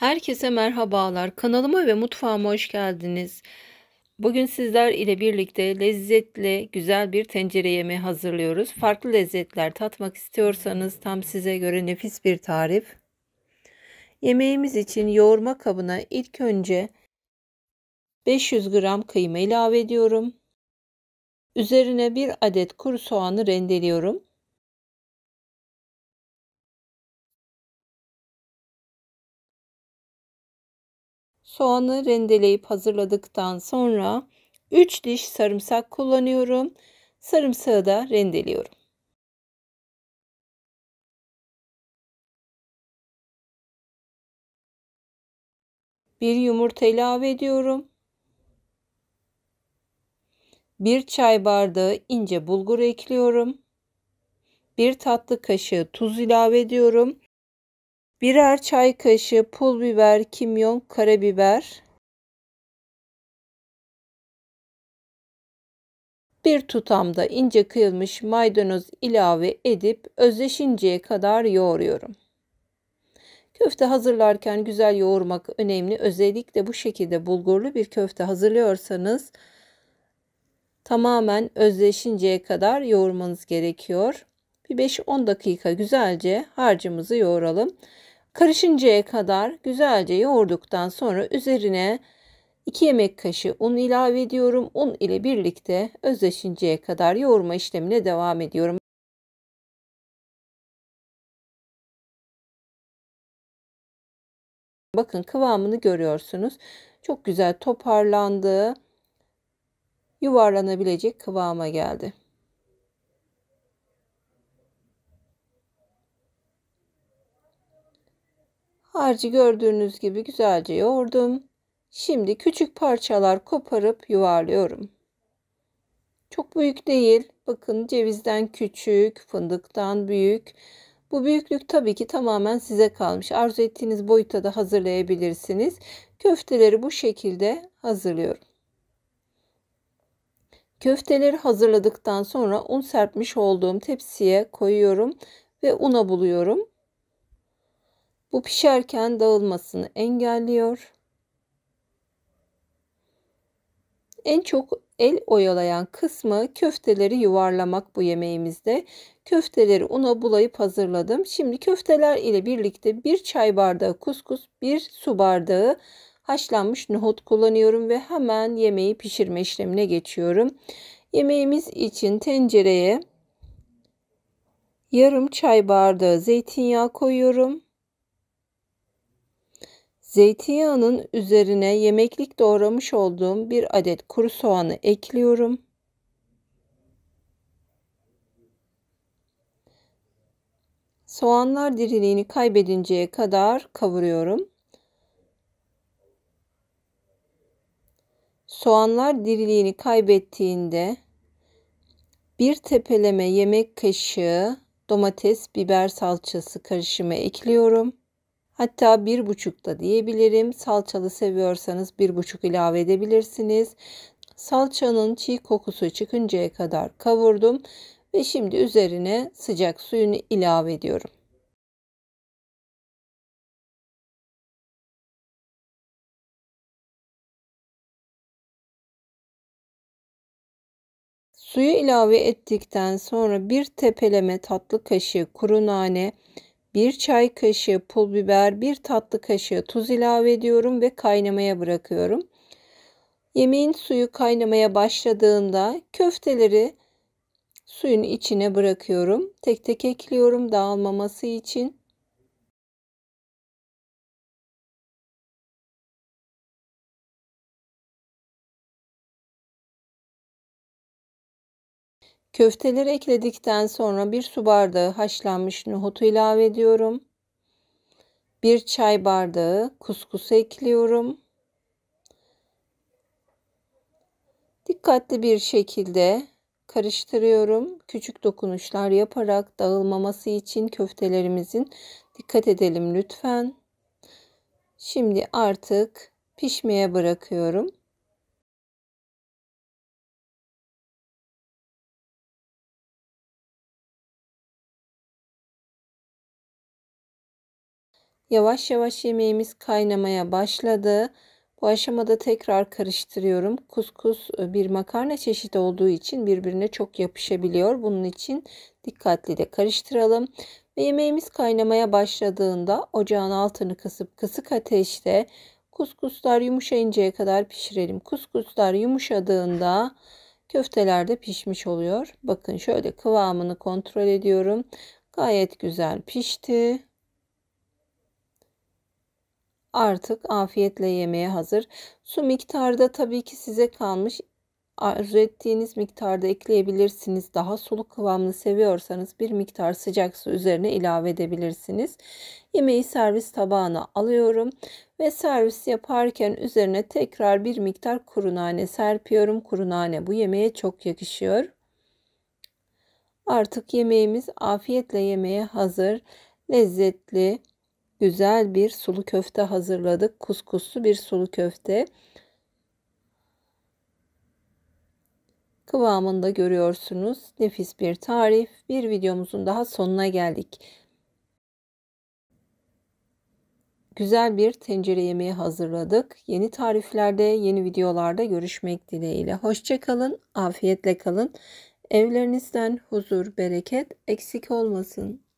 Herkese merhabalar. Kanalıma ve mutfağıma hoş geldiniz. Bugün sizler ile birlikte lezzetli güzel bir tencere yemeği hazırlıyoruz. Farklı lezzetler tatmak istiyorsanız tam size göre nefis bir tarif. Yemeğimiz için yoğurma kabına ilk önce 500 gram kıyma ilave ediyorum. Üzerine bir adet kuru soğanı rendeliyorum. Soğanı rendeleyip hazırladıktan sonra 3 diş sarımsak kullanıyorum. Sarımsağı da rendeliyorum. Bir yumurta ilave ediyorum. Bir çay bardağı ince bulgur ekliyorum. Bir tatlı kaşığı tuz ilave ediyorum birer çay kaşığı pul biber, kimyon, karabiber, bir tutamda ince kıyılmış maydanoz ilave edip özleşinceye kadar yoğuruyorum. Köfte hazırlarken güzel yoğurmak önemli. Özellikle bu şekilde bulgurlu bir köfte hazırlıyorsanız tamamen özleşinceye kadar yoğurmanız gerekiyor. Bir 5-10 dakika güzelce harcımızı yoğuralım. Karışıncaya kadar güzelce yoğurduktan sonra üzerine 2 yemek kaşığı un ilave ediyorum. Un ile birlikte özleşinceye kadar yoğurma işlemine devam ediyorum. Bakın kıvamını görüyorsunuz. Çok güzel toparlandı. Yuvarlanabilecek kıvama geldi. Harcı gördüğünüz gibi güzelce yoğurdum. Şimdi küçük parçalar koparıp yuvarlıyorum. Çok büyük değil. Bakın cevizden küçük, fındıktan büyük. Bu büyüklük tabii ki tamamen size kalmış. Arzu ettiğiniz boyutta da hazırlayabilirsiniz. Köfteleri bu şekilde hazırlıyorum. Köfteleri hazırladıktan sonra un serpmiş olduğum tepsiye koyuyorum ve una buluyorum. Bu pişerken dağılmasını engelliyor. En çok el oyalayan kısmı köfteleri yuvarlamak bu yemeğimizde. Köfteleri una bulayıp hazırladım. Şimdi köfteler ile birlikte bir çay bardağı kuskus, bir su bardağı haşlanmış nohut kullanıyorum ve hemen yemeği pişirme işlemine geçiyorum. Yemeğimiz için tencereye yarım çay bardağı zeytinyağı koyuyorum. Zeytinyağının üzerine yemeklik doğramış olduğum bir adet kuru soğanı ekliyorum. Soğanlar diriliğini kaybedinceye kadar kavuruyorum. Soğanlar diriliğini kaybettiğinde bir tepeleme yemek kaşığı domates biber salçası karışımı ekliyorum. Hatta bir buçuk da diyebilirim. Salçalı seviyorsanız bir buçuk ilave edebilirsiniz. Salçanın çiğ kokusu çıkıncaya kadar kavurdum ve şimdi üzerine sıcak suyunu ilave ediyorum. Suyu ilave ettikten sonra bir tepeleme tatlı kaşığı kuru nane, 1 çay kaşığı pul biber, 1 tatlı kaşığı tuz ilave ediyorum ve kaynamaya bırakıyorum. Yemeğin suyu kaynamaya başladığında köfteleri suyun içine bırakıyorum. Tek tek ekliyorum dağılmaması için. Köfteleri ekledikten sonra bir su bardağı haşlanmış nohutu ilave ediyorum. Bir çay bardağı kuskus ekliyorum. Dikkatli bir şekilde karıştırıyorum. Küçük dokunuşlar yaparak dağılmaması için köftelerimizin dikkat edelim lütfen. Şimdi artık pişmeye bırakıyorum. Yavaş yavaş yemeğimiz kaynamaya başladı. Bu aşamada tekrar karıştırıyorum. Kuskus e, bir makarna çeşidi olduğu için birbirine çok yapışabiliyor. Bunun için dikkatli de karıştıralım. Ve yemeğimiz kaynamaya başladığında ocağın altını kısıp kısık ateşte kuskuslar yumuşayıncaya kadar pişirelim. Kuskuslar yumuşadığında köfteler de pişmiş oluyor. Bakın şöyle kıvamını kontrol ediyorum. Gayet güzel pişti artık afiyetle yemeye hazır. Su miktarı da tabii ki size kalmış. Arzu ettiğiniz miktarda ekleyebilirsiniz. Daha sulu kıvamlı seviyorsanız bir miktar sıcak su üzerine ilave edebilirsiniz. Yemeği servis tabağına alıyorum ve servis yaparken üzerine tekrar bir miktar kuru nane serpiyorum. Kuru nane bu yemeğe çok yakışıyor. Artık yemeğimiz afiyetle yemeye hazır. Lezzetli, güzel bir sulu köfte hazırladık. Kuskuslu bir sulu köfte. Kıvamında görüyorsunuz. Nefis bir tarif. Bir videomuzun daha sonuna geldik. Güzel bir tencere yemeği hazırladık. Yeni tariflerde, yeni videolarda görüşmek dileğiyle. Hoşçakalın, afiyetle kalın. Evlerinizden huzur, bereket eksik olmasın.